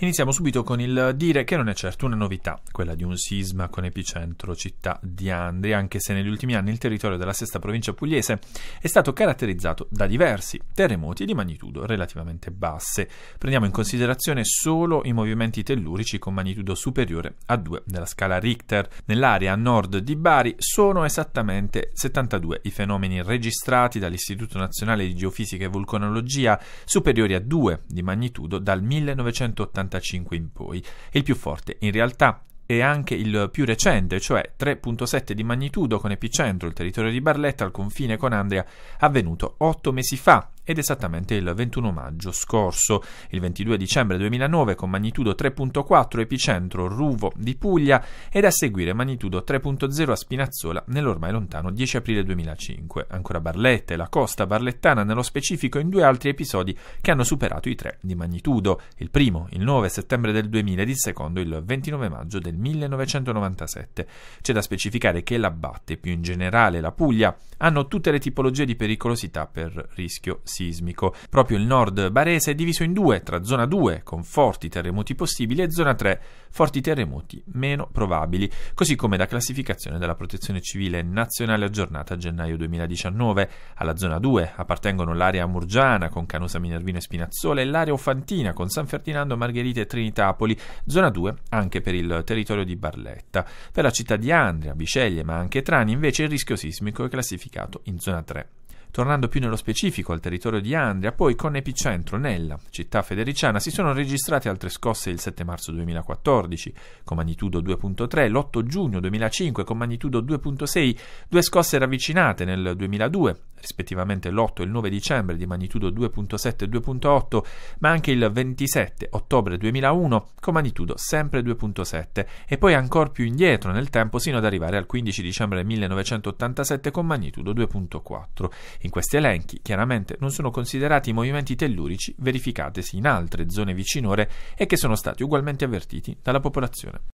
Iniziamo subito con il dire che non è certo una novità, quella di un sisma con epicentro città di Andria, anche se negli ultimi anni il territorio della sesta provincia pugliese è stato caratterizzato da diversi terremoti di magnitudo relativamente basse. Prendiamo in considerazione solo i movimenti tellurici con magnitudo superiore a 2 della scala Richter. Nell'area nord di Bari sono esattamente 72 i fenomeni registrati dall'Istituto Nazionale di Geofisica e Vulcanologia, superiori a 2 di magnitudo dal 1980 1995 in poi. E il più forte, in realtà, è anche il più recente, cioè 3.7 di magnitudo con epicentro il territorio di Barletta al confine con Andria, avvenuto otto mesi fa, ed esattamente il 21 maggio scorso. Il 22 dicembre 2009 con magnitudo 3.4 epicentro Ruvo di Puglia ed a seguire magnitudo 3.0 a Spinazzola nell'ormai lontano 10 aprile 2005. Ancora Barletta e la costa barlettana nello specifico in due altri episodi che hanno superato i tre di magnitudo, il primo il 9 settembre del 2000 ed il secondo il 29 maggio del 1997. C'è da specificare che la Batte più in generale la Puglia, hanno tutte le tipologie di pericolosità per rischio sismico sismico. Proprio il nord barese è diviso in due, tra zona 2, con forti terremoti possibili, e zona 3, forti terremoti meno probabili, così come la classificazione della Protezione Civile Nazionale aggiornata a gennaio 2019. Alla zona 2 appartengono l'area murgiana con Canosa Minervino e Spinazzola e l'area ofantina con San Ferdinando, Margherita e Trinitapoli, zona 2 anche per il territorio di Barletta. Per la città di Andria, Biceglie ma anche Trani invece il rischio sismico è classificato in zona 3. Tornando più nello specifico al territorio di Andria, poi con epicentro nella città federiciana si sono registrate altre scosse il 7 marzo 2014 con magnitudo 2.3, l'8 giugno 2005 con magnitudo 2.6, due scosse ravvicinate nel 2002 rispettivamente l'8 e il 9 dicembre di magnitudo 2.7 e 2.8, ma anche il 27 ottobre 2001 con magnitudo sempre 2.7 e poi ancora più indietro nel tempo sino ad arrivare al 15 dicembre 1987 con magnitudo 2.4. In questi elenchi chiaramente non sono considerati i movimenti tellurici verificatesi in altre zone vicinore e che sono stati ugualmente avvertiti dalla popolazione.